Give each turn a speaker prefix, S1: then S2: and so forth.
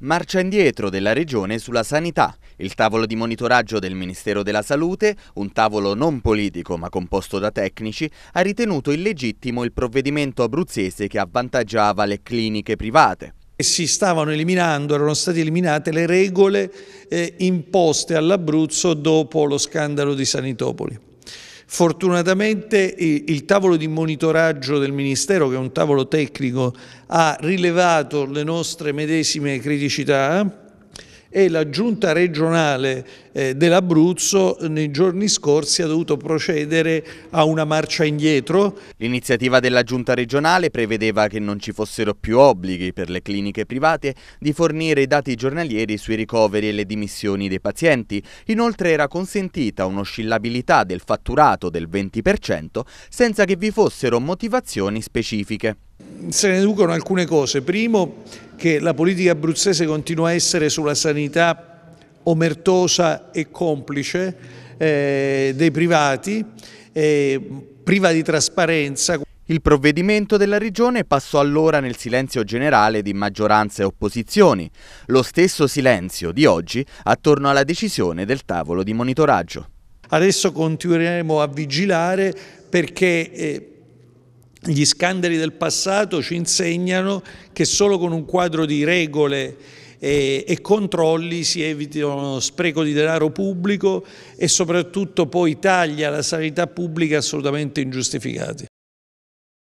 S1: Marcia indietro della Regione sulla sanità. Il tavolo di monitoraggio del Ministero della Salute, un tavolo non politico ma composto da tecnici, ha ritenuto illegittimo il provvedimento abruzzese che avvantaggiava le cliniche private. Si stavano
S2: eliminando, erano state eliminate le regole eh, imposte all'Abruzzo dopo lo scandalo di Sanitopoli. Fortunatamente il tavolo di monitoraggio del Ministero, che è un tavolo tecnico, ha rilevato le nostre medesime criticità e la giunta regionale eh, dell'Abruzzo
S1: nei giorni scorsi ha dovuto procedere a una marcia indietro. L'iniziativa della giunta regionale prevedeva che non ci fossero più obblighi per le cliniche private di fornire i dati giornalieri sui ricoveri e le dimissioni dei pazienti. Inoltre era consentita un'oscillabilità del fatturato del 20% senza che vi fossero motivazioni specifiche se ne deducono alcune cose. Primo, che la politica
S2: abruzzese continua a essere sulla sanità omertosa e complice
S1: eh, dei privati, eh, priva di trasparenza. Il provvedimento della Regione passò allora nel silenzio generale di maggioranza e opposizioni, lo stesso silenzio di oggi attorno alla decisione del tavolo di monitoraggio.
S2: Adesso continueremo a vigilare perché... Eh, gli scandali del passato ci insegnano che solo con un quadro di regole e, eh, e, controlli, si evitano spreco di denaro pubblico e soprattutto poi taglia alla sanità pubblica assolutamente ingiustificati.